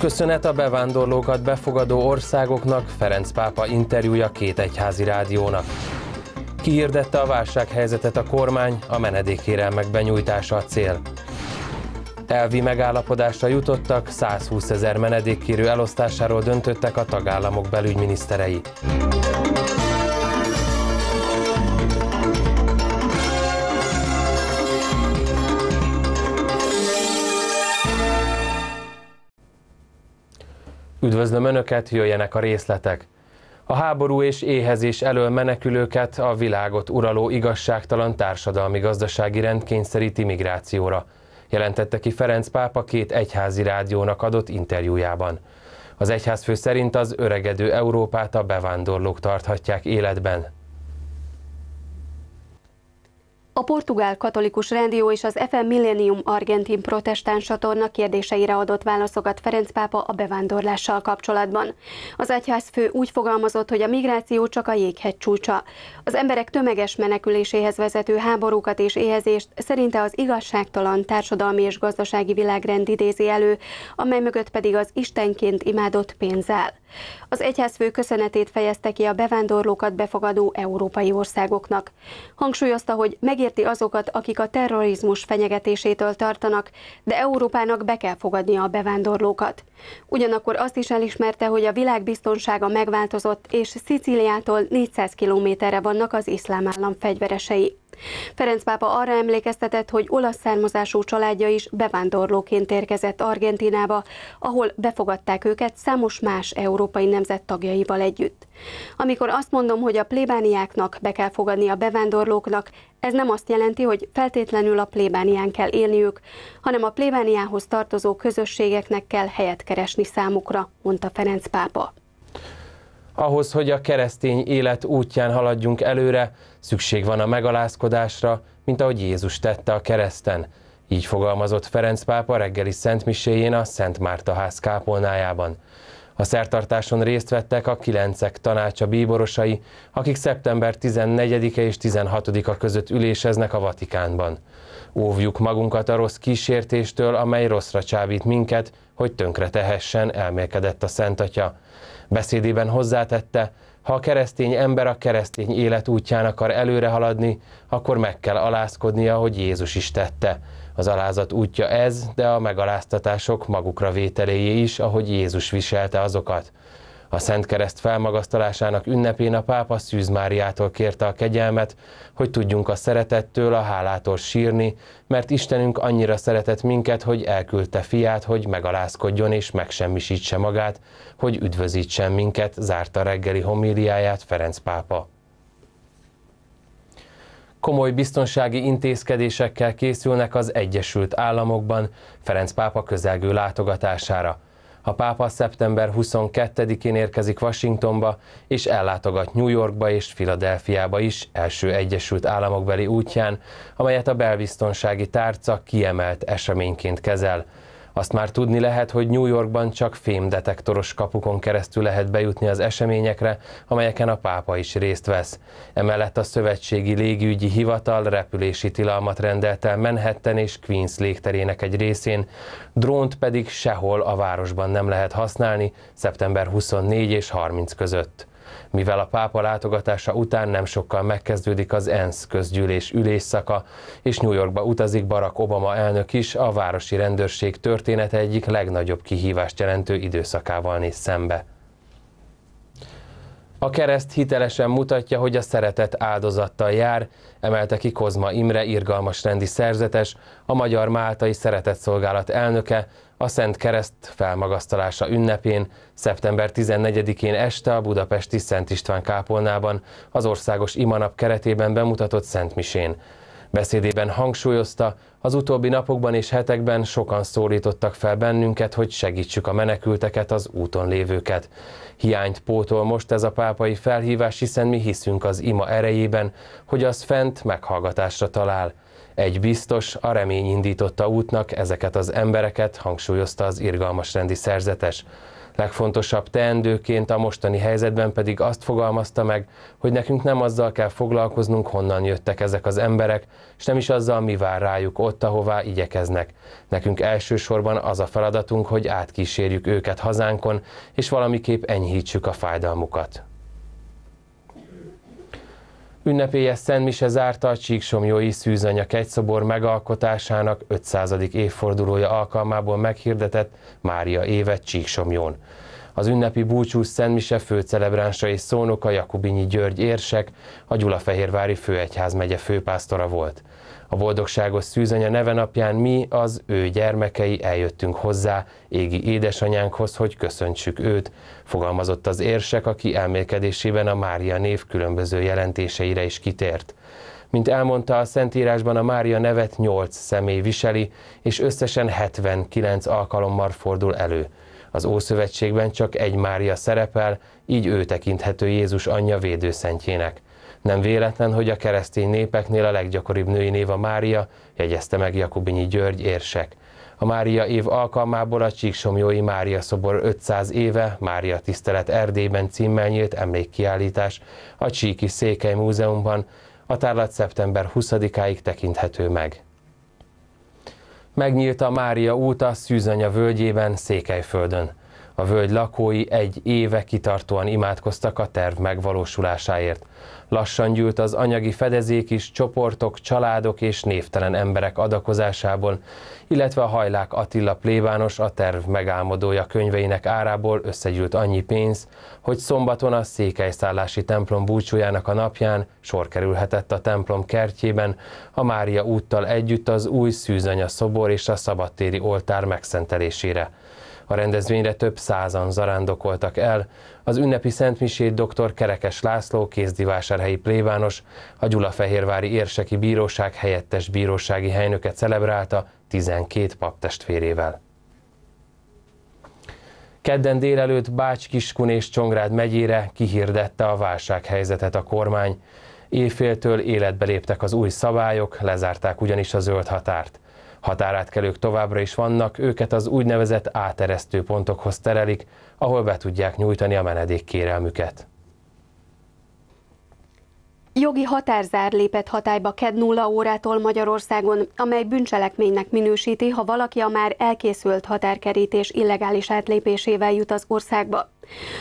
Köszönet a bevándorlókat befogadó országoknak, Ferenc pápa interjúja két egyházi rádiónak. Kihirdette a válsághelyzetet a kormány, a menedékkérelmek benyújtása a cél. Elvi megállapodásra jutottak, 120 ezer menedékkérő elosztásáról döntöttek a tagállamok belügyminiszterei. Üdvözlöm Önöket, jöjjenek a részletek! A háború és éhezés elől menekülőket a világot uraló igazságtalan társadalmi-gazdasági rend kényszeríti migrációra, jelentette ki Ferenc pápa két egyházi rádiónak adott interjújában. Az egyházfő szerint az öregedő Európát a bevándorlók tarthatják életben. A portugál katolikus rádió és az FM Millennium argentin protestáns csatorna kérdéseire adott válaszokat Ferenc pápa a bevándorlással kapcsolatban. Az fő úgy fogalmazott, hogy a migráció csak a jéghegy csúcsa. Az emberek tömeges meneküléséhez vezető háborúkat és éhezést szerinte az igazságtalan társadalmi és gazdasági világrend idézi elő, amely mögött pedig az Istenként imádott pénz áll. Az egyházfő köszönetét fejezte ki a bevándorlókat befogadó európai országoknak. Hangsúlyozta, hogy megérti azokat, akik a terrorizmus fenyegetésétől tartanak, de Európának be kell fogadnia a bevándorlókat. Ugyanakkor azt is elismerte, hogy a világ biztonsága megváltozott, és Szicíliától 400 kilométerre vannak az iszlám állam fegyveresei. Ferenc pápa arra emlékeztetett, hogy olasz származású családja is bevándorlóként érkezett Argentinába, ahol befogadták őket számos más európai nemzet tagjaival együtt. Amikor azt mondom, hogy a plébániáknak be kell fogadni a bevándorlóknak, ez nem azt jelenti, hogy feltétlenül a plébánián kell élniük, hanem a plébániához tartozó közösségeknek kell helyet keresni számukra, mondta Ferenc pápa. Ahhoz, hogy a keresztény élet útján haladjunk előre, szükség van a megalázkodásra, mint ahogy Jézus tette a kereszten. Így fogalmazott Ferenc pápa reggeli szentmiséjén a Szent Márta ház kápolnájában. A szertartáson részt vettek a kilencek tanácsa bíborosai, akik szeptember 14-e és 16-a között üléseznek a Vatikánban. Óvjuk magunkat a rossz kísértéstől, amely rosszra csábít minket, hogy tönkre tehessen, elmélkedett a Atya. Beszédében hozzátette, ha a keresztény ember a keresztény élet útján akar előre haladni, akkor meg kell alázkodnia, hogy Jézus is tette. Az alázat útja ez, de a megaláztatások magukra vételéje is, ahogy Jézus viselte azokat. A Szent Kereszt felmagasztalásának ünnepén a pápa Szűz Máriától kérte a kegyelmet, hogy tudjunk a szeretettől, a hálától sírni, mert Istenünk annyira szeretett minket, hogy elküldte fiát, hogy megalázkodjon és megsemmisítse magát, hogy üdvözítsen minket, zárta reggeli homíliáját Ferenc pápa komoly biztonsági intézkedésekkel készülnek az Egyesült Államokban Ferenc pápa közelgő látogatására. A pápa szeptember 22-én érkezik Washingtonba, és ellátogat New Yorkba és Filadelfiába is első Egyesült Államokbeli útján, amelyet a belbiztonsági tárca kiemelt eseményként kezel. Azt már tudni lehet, hogy New Yorkban csak fémdetektoros kapukon keresztül lehet bejutni az eseményekre, amelyeken a pápa is részt vesz. Emellett a Szövetségi Légügyi Hivatal repülési tilalmat rendelt el Manhattan és Queens légterének egy részén, drónt pedig sehol a városban nem lehet használni szeptember 24 és 30 között. Mivel a pápa látogatása után nem sokkal megkezdődik az ENSZ közgyűlés ülésszaka, és New Yorkba utazik Barack Obama elnök is a városi rendőrség története egyik legnagyobb kihívást jelentő időszakával néz szembe. A kereszt hitelesen mutatja, hogy a szeretet áldozattal jár, emelte ki Kozma Imre, irgalmas rendi szerzetes, a Magyar Máltai Szeretetszolgálat elnöke, a Szent Kereszt felmagasztalása ünnepén, szeptember 14-én este a budapesti Szent István kápolnában az országos imanap keretében bemutatott Szent Misén. Beszédében hangsúlyozta, az utóbbi napokban és hetekben sokan szólítottak fel bennünket, hogy segítsük a menekülteket, az úton lévőket. Hiányt pótol most ez a pápai felhívás, hiszen mi hiszünk az ima erejében, hogy az fent meghallgatásra talál. Egy biztos, a remény indította útnak ezeket az embereket, hangsúlyozta az irgalmas rendi szerzetes. Legfontosabb teendőként a mostani helyzetben pedig azt fogalmazta meg, hogy nekünk nem azzal kell foglalkoznunk, honnan jöttek ezek az emberek, és nem is azzal, mi vár rájuk ott, ahová igyekeznek. Nekünk elsősorban az a feladatunk, hogy átkísérjük őket hazánkon, és valamiképp enyhítsük a fájdalmukat. Szent Mise zárta a Csíksomjói szűzanyak egyszobor megalkotásának 500. évfordulója alkalmából meghirdetett Mária évet Csíksomjón. Az ünnepi búcsú Szentmise főcelebránsa és szónoka Jakubinyi György érsek, a Gyulafehérvári főegyház megye főpásztora volt. A boldogságos szűzanya nevenapján mi, az ő gyermekei eljöttünk hozzá, égi édesanyánkhoz, hogy köszöntsük őt, fogalmazott az érsek, aki elmélkedésében a Mária név különböző jelentéseire is kitért. Mint elmondta, a Szentírásban a Mária nevet 8 személy viseli, és összesen 79 alkalommal fordul elő. Az Ószövetségben csak egy Mária szerepel, így ő tekinthető Jézus anyja védőszentjének. Nem véletlen, hogy a keresztény népeknél a leggyakoribb női név a Mária, jegyezte meg Jakubinyi György érsek. A Mária év alkalmából a Csíksomjói Mária szobor 500 éve Mária tisztelet Erdélyben címmel nyílt emlékkiállítás a Csíki Székely Múzeumban. A tárlat szeptember 20-áig tekinthető meg megnyílt a Mária út a Szűzanya völgyében, Székelyföldön. A völgy lakói egy éve kitartóan imádkoztak a terv megvalósulásáért. Lassan gyűlt az anyagi fedezék is csoportok, családok és névtelen emberek adakozásából, illetve a Hajlák Attila plébános a terv megálmodója könyveinek árából összegyűlt annyi pénz, hogy szombaton a székelyszállási templom búcsújának a napján sor kerülhetett a templom kertjében, a Mária úttal együtt az új szűzanya szobor és a szabadtéri oltár megszentelésére. A rendezvényre több százan zarándokoltak el, az ünnepi szentmisét dr. Kerekes László, kézdivásárhelyi plévános, a Gyulafehérvári érseki bíróság helyettes bírósági helynöke celebrálta 12 paptestvérével. Kedden délelőtt Bács, Kiskun és Csongrád megyére kihirdette a válsághelyzetet a kormány. Évféltől életbe léptek az új szabályok, lezárták ugyanis a zöld határt. Határátkelők továbbra is vannak, őket az úgynevezett áteresztő pontokhoz terelik, ahol be tudják nyújtani a menedékkérelmüket. Jogi határzár lépett hatályba KED 0 órától Magyarországon, amely bűncselekménynek minősíti, ha valaki a már elkészült határkerítés illegális átlépésével jut az országba.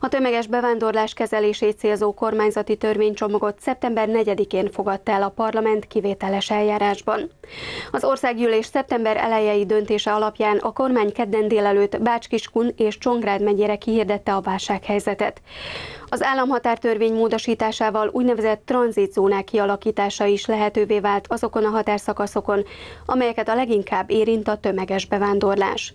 A tömeges bevándorlás kezelését célzó kormányzati törvénycsomagot szeptember 4-én fogadta el a parlament kivételes eljárásban. Az országgyűlés szeptember elejei döntése alapján a kormány kedden délelőtt Bácskiskun és Csongrád megyére kihirdette a válsághelyzetet. Az államhatártörvény módosításával úgynevezett tranzitzónák kialakítása is lehetővé vált azokon a határszakaszokon, amelyeket a leginkább érint a tömeges bevándorlás.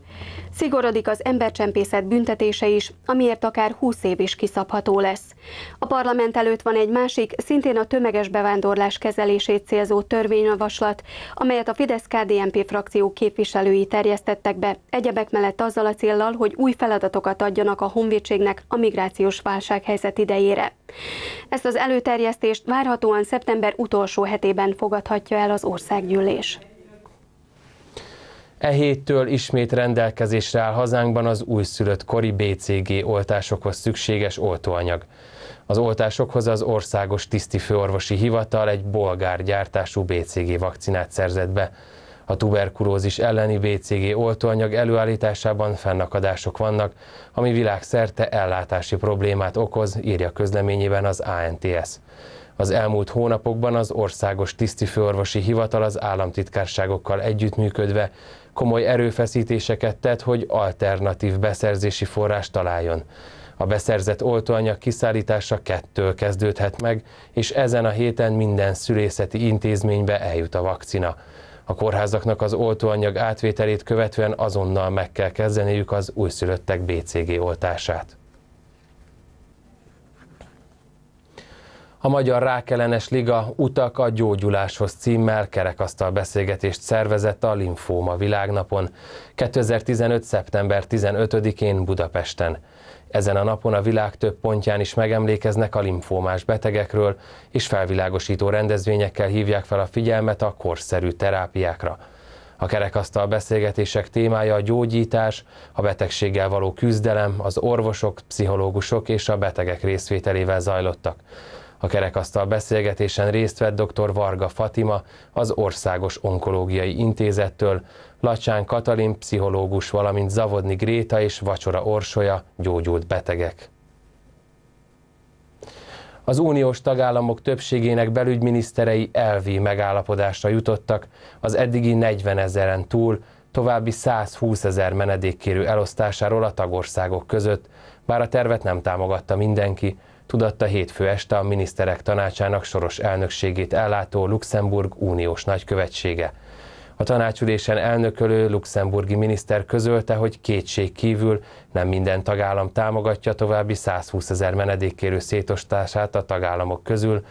Szigorodik az embercsempészet büntetése is, amiért akár 20 év is kiszabható lesz. A parlament előtt van egy másik, szintén a tömeges bevándorlás kezelését célzó törvényjavaslat, amelyet a Fidesz-KDNP frakció képviselői terjesztettek be, egyebek mellett azzal a céllal, hogy új feladatokat adjanak a honvédségnek a migrációs válság helyzetében természet idejére. Ezt az előterjesztést várhatóan szeptember utolsó hetében fogadhatja el az országgyűlés. E héttől ismét rendelkezésre áll hazánkban az újszülött kori BCG oltásokhoz szükséges oltóanyag. Az oltásokhoz az Országos Tiszti Főorvosi Hivatal egy bolgár gyártású BCG vakcinát szerzett be. A tuberkulózis elleni BCG oltóanyag előállításában fennakadások vannak, ami világszerte ellátási problémát okoz, írja közleményében az ANTS. Az elmúlt hónapokban az Országos Tisztifőorvosi Hivatal az államtitkárságokkal együttműködve komoly erőfeszítéseket tett, hogy alternatív beszerzési forrás találjon. A beszerzett oltóanyag kiszállítása kettől kezdődhet meg, és ezen a héten minden szülészeti intézménybe eljut a vakcina. A kórházaknak az oltóanyag átvételét követően azonnal meg kell kezdeniük az újszülöttek BCG oltását. A Magyar Rákellenes Liga Utak a gyógyuláshoz címmel kerekasztal beszélgetést szervezett a Linfóma világnapon 2015. szeptember 15-én Budapesten. Ezen a napon a világ több pontján is megemlékeznek a limfómás betegekről, és felvilágosító rendezvényekkel hívják fel a figyelmet a korszerű terápiákra. A kerekasztal beszélgetések témája a gyógyítás, a betegséggel való küzdelem, az orvosok, pszichológusok és a betegek részvételével zajlottak. A kerekasztal beszélgetésen részt vett dr. Varga Fatima az Országos Onkológiai Intézettől, Lacsán Katalin pszichológus, valamint Zavodni Gréta és Vacsora Orsolya gyógyult betegek. Az uniós tagállamok többségének belügyminiszterei elvi megállapodásra jutottak, az eddigi 40 ezeren túl további 120 ezer menedékkérő elosztásáról a tagországok között, bár a tervet nem támogatta mindenki, tudatta hétfő este a miniszterek tanácsának soros elnökségét ellátó Luxemburg uniós nagykövetsége. A tanácsülésen elnökölő luxemburgi miniszter közölte, hogy kétség kívül nem minden tagállam támogatja további 120 ezer menedékkérő szétosztását a tagállamok közül,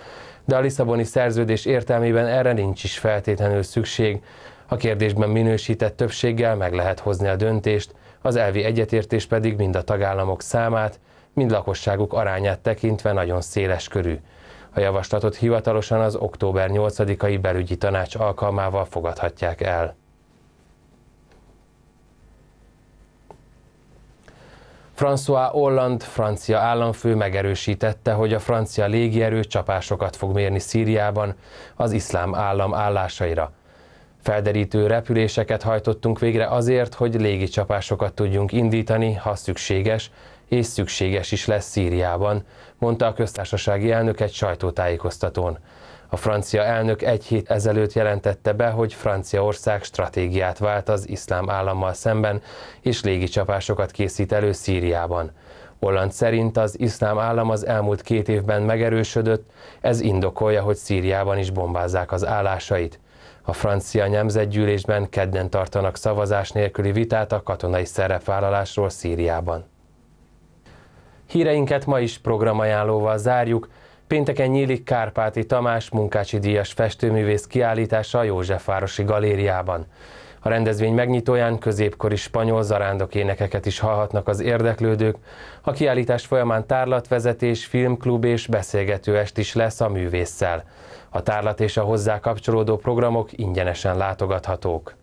de a Lisszaboni szerződés értelmében erre nincs is feltétlenül szükség. A kérdésben minősített többséggel meg lehet hozni a döntést, az elvi egyetértés pedig mind a tagállamok számát, mind lakosságuk arányát tekintve nagyon széles körű. A javaslatot hivatalosan az október 8-ai belügyi tanács alkalmával fogadhatják el. François Hollande, francia államfő megerősítette, hogy a francia légierő csapásokat fog mérni Szíriában az iszlám állam állásaira – Felderítő repüléseket hajtottunk végre azért, hogy légicsapásokat tudjunk indítani, ha szükséges, és szükséges is lesz Szíriában, mondta a köztársasági elnök egy sajtótájékoztatón. A francia elnök egy hét ezelőtt jelentette be, hogy Franciaország stratégiát vált az iszlám állammal szemben, és légicsapásokat készít elő Szíriában. Holland szerint az iszlám állam az elmúlt két évben megerősödött, ez indokolja, hogy Szíriában is bombázzák az állásait. A francia nemzetgyűlésben kedden tartanak szavazás nélküli vitát a katonai szerepvállalásról Szíriában. Híreinket ma is programajánlóval zárjuk. Pénteken nyílik Kárpáti Tamás munkácsi díjas festőművész kiállítása a Józsefvárosi galériában. A rendezvény megnyitóján középkori spanyol zarándok énekeket is hallhatnak az érdeklődők. A kiállítás folyamán tárlatvezetés, filmklub és beszélgető est is lesz a művésszel. A tárlat és a hozzá kapcsolódó programok ingyenesen látogathatók.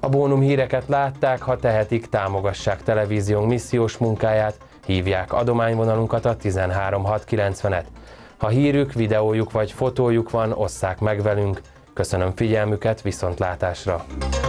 A bónum híreket látták, ha tehetik, támogassák televíziónk missziós munkáját, hívják adományvonalunkat a 13690-et. Ha hírük, videójuk vagy fotójuk van, osszák meg velünk. Köszönöm figyelmüket, viszontlátásra!